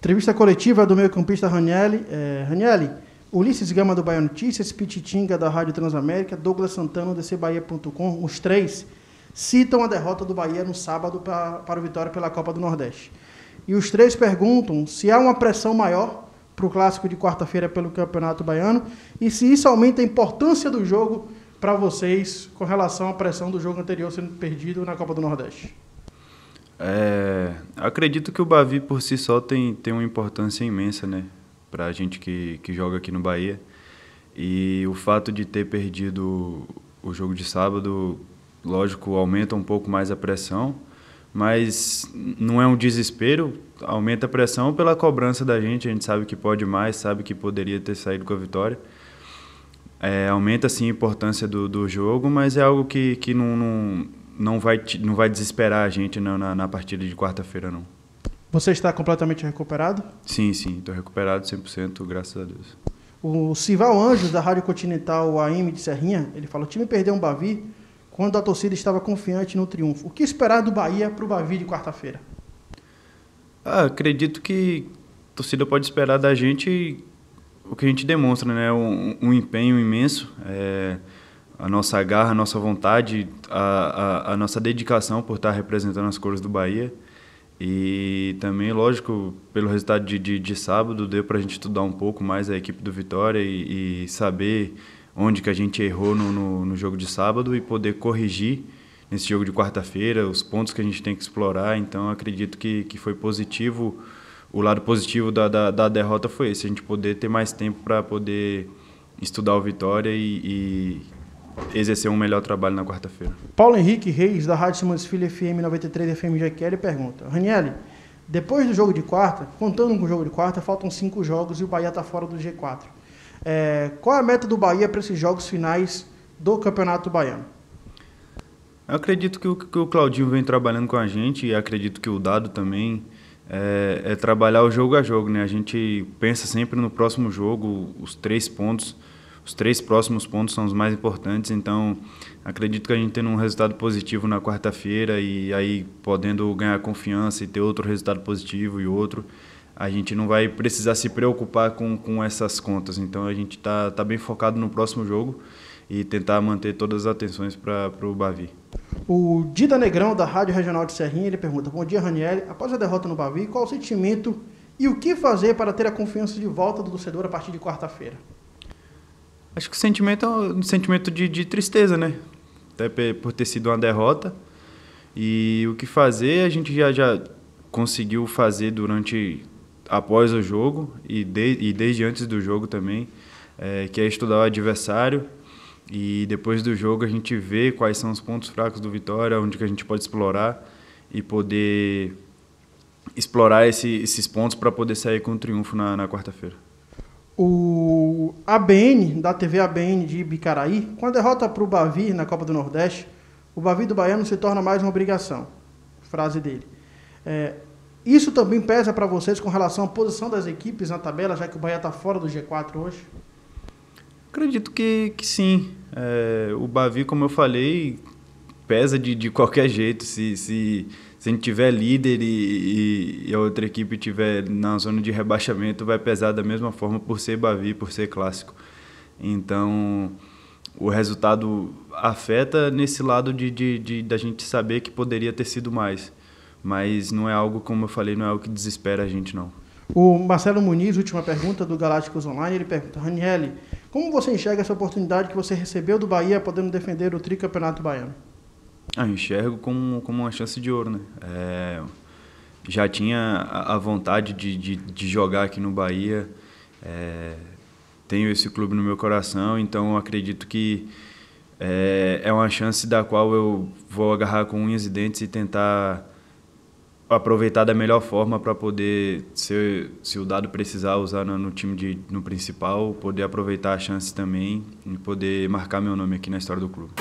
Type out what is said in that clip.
Entrevista coletiva do meio-campista Ranielli. É, Ranielli, Ulisses Gama do Bahia Notícias, Pititinga da Rádio Transamérica, Douglas Santana do DCBahia.com, os três citam a derrota do Bahia no sábado pra, para o Vitória pela Copa do Nordeste. E os três perguntam se há uma pressão maior para o clássico de quarta-feira pelo Campeonato Baiano e se isso aumenta a importância do jogo para vocês com relação à pressão do jogo anterior sendo perdido na Copa do Nordeste. É, acredito que o Bavi por si só tem, tem uma importância imensa, né? Para a gente que, que joga aqui no Bahia. E o fato de ter perdido o jogo de sábado, lógico, aumenta um pouco mais a pressão, mas não é um desespero, aumenta a pressão pela cobrança da gente. A gente sabe que pode mais, sabe que poderia ter saído com a vitória. É, aumenta sim a importância do, do jogo, mas é algo que, que não, não não vai, não vai desesperar a gente na, na, na partida de quarta-feira, não. Você está completamente recuperado? Sim, sim, estou recuperado 100%, graças a Deus. O Sival Anjos, da Rádio Continental AM de Serrinha, ele fala: o time perdeu um Bavi quando a torcida estava confiante no triunfo. O que esperar do Bahia para o Bavi de quarta-feira? Ah, acredito que a torcida pode esperar da gente o que a gente demonstra, né? Um, um empenho imenso. É a nossa garra, a nossa vontade, a, a, a nossa dedicação por estar representando as cores do Bahia. E também, lógico, pelo resultado de, de, de sábado, deu para a gente estudar um pouco mais a equipe do Vitória e, e saber onde que a gente errou no, no, no, jogo de sábado e poder corrigir nesse jogo de quarta-feira, os pontos que a gente tem que explorar. Então, acredito que, que foi positivo. O lado positivo da, da, da derrota foi esse, a gente poder ter mais tempo para poder estudar o Vitória e, e exercer um melhor trabalho na quarta-feira. Paulo Henrique Reis, da Rádio Simões Filho FM 93 FM GQL, pergunta: Raniel, depois do jogo de quarta, contando com o jogo de quarta, faltam cinco jogos e o Bahia está fora do G4. É, qual é a meta do Bahia para esses jogos finais do Campeonato Baiano? Eu acredito que o, que o Claudinho vem trabalhando com a gente e acredito que o Dado também. É, é trabalhar o jogo a jogo, né? A gente pensa sempre no próximo jogo, os três pontos os três próximos pontos são os mais importantes, então acredito que a gente tendo um resultado positivo na quarta-feira e aí podendo ganhar confiança e ter outro resultado positivo e outro, a gente não vai precisar se preocupar com, com essas contas. Então a gente está tá bem focado no próximo jogo e tentar manter todas as atenções para o Bavi. O Dida Negrão, da Rádio Regional de Serrinha, ele pergunta: Bom dia, Raniel. Após a derrota no Bavi, qual o sentimento e o que fazer para ter a confiança de volta do torcedor a partir de quarta-feira? Acho que o sentimento é um sentimento de, de tristeza, né? Até por ter sido uma derrota. E o que fazer, a gente já, já conseguiu fazer durante, após o jogo e, de, e desde antes do jogo também, é, que é estudar o adversário. E depois do jogo a gente vê quais são os pontos fracos do Vitória, onde que a gente pode explorar e poder explorar esse, esses pontos para poder sair com o triunfo na, na quarta-feira. O ABN, da TV ABN de Ibicaraí, com a derrota para o Bavi na Copa do Nordeste, o Bavi do Baiano se torna mais uma obrigação. Frase dele. É, isso também pesa para vocês com relação à posição das equipes na tabela, já que o Bahia está fora do G4 hoje? Acredito que, que sim. É, o Bavi, como eu falei, pesa de, de qualquer jeito. Se, se, se a gente tiver líder e, e, a outra equipe tiver na zona de rebaixamento, vai pesar da mesma forma por ser Bavi, por ser clássico. Então, o resultado afeta nesse lado de, de, de da gente saber que poderia ter sido mais. Mas não é algo, como eu falei, não é algo que desespera a gente, não. O Marcelo Muniz, última pergunta do Galácticos Online, ele pergunta: Raniel, como você enxerga essa oportunidade que você recebeu do Bahia podendo defender o tricampeonato baiano? Ah, enxergo como, como uma chance de ouro, né? É, já tinha a, vontade de, de, de, jogar aqui no Bahia. É, tenho esse clube no meu coração, então acredito que é, é uma chance da qual eu vou agarrar com unhas e dentes e tentar aproveitar da melhor forma para poder, se, se o dado precisar usar no, no, time de, no principal, poder aproveitar a chance também e poder marcar meu nome aqui na história do clube.